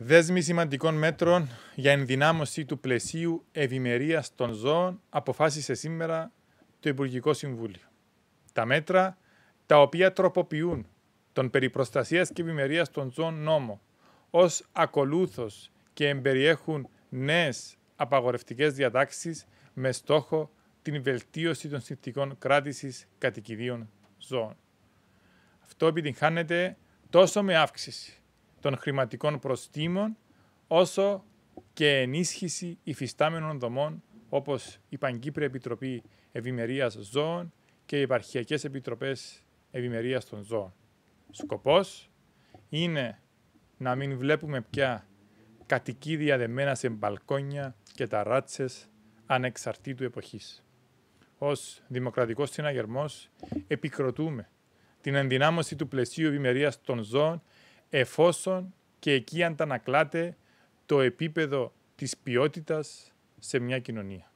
Δέσμη σημαντικών μέτρων για ενδυνάμωση του πλαισίου ευημερίας των ζώων αποφάσισε σήμερα το Υπουργικό Συμβούλιο. Τα μέτρα τα οποία τροποποιούν τον περί και ευημερίας των ζώων νόμο ως ακολούθως και εμπεριέχουν νέες απαγορευτικές διατάξεις με στόχο την βελτίωση των συνθηκών κράτησης κατοικιδίων ζώων. Αυτό επιτυγχάνεται τόσο με αύξηση των χρηματικών προστήμων, όσο και ενίσχυση υφιστάμενων δομών όπως η Παγκύπρια Επιτροπή Ευημερίας Ζώων και οι επαρχιακές Επιτροπές Ευημερίας των Ζώων. Σκοπός είναι να μην βλέπουμε πια κατοικίδια δεμένα σε μπαλκόνια και ταράτσες ανεξαρτήτου εποχής. Ως Δημοκρατικός Συναγερμός επικροτούμε την ενδυνάμωση του πλαισίου ευημερίας των ζώων εφόσον και εκεί αντανακλάται το επίπεδο της ποιότητας σε μια κοινωνία.